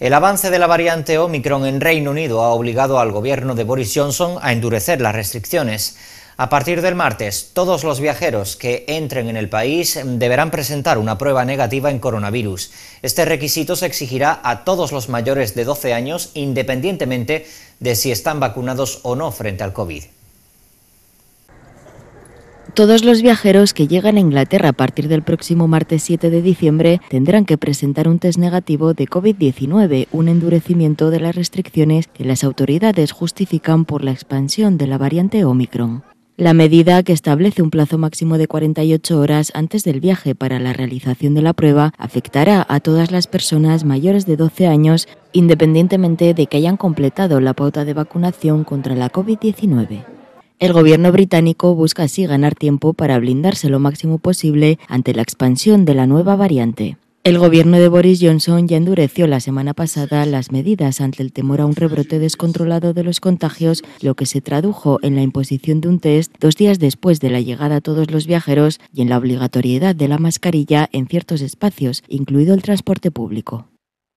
El avance de la variante Omicron en Reino Unido ha obligado al gobierno de Boris Johnson a endurecer las restricciones. A partir del martes, todos los viajeros que entren en el país deberán presentar una prueba negativa en coronavirus. Este requisito se exigirá a todos los mayores de 12 años, independientemente de si están vacunados o no frente al COVID. Todos los viajeros que llegan a Inglaterra a partir del próximo martes 7 de diciembre tendrán que presentar un test negativo de COVID-19, un endurecimiento de las restricciones que las autoridades justifican por la expansión de la variante Omicron. La medida, que establece un plazo máximo de 48 horas antes del viaje para la realización de la prueba, afectará a todas las personas mayores de 12 años, independientemente de que hayan completado la pauta de vacunación contra la COVID-19. El gobierno británico busca así ganar tiempo para blindarse lo máximo posible ante la expansión de la nueva variante. El gobierno de Boris Johnson ya endureció la semana pasada las medidas ante el temor a un rebrote descontrolado de los contagios, lo que se tradujo en la imposición de un test dos días después de la llegada a todos los viajeros y en la obligatoriedad de la mascarilla en ciertos espacios, incluido el transporte público.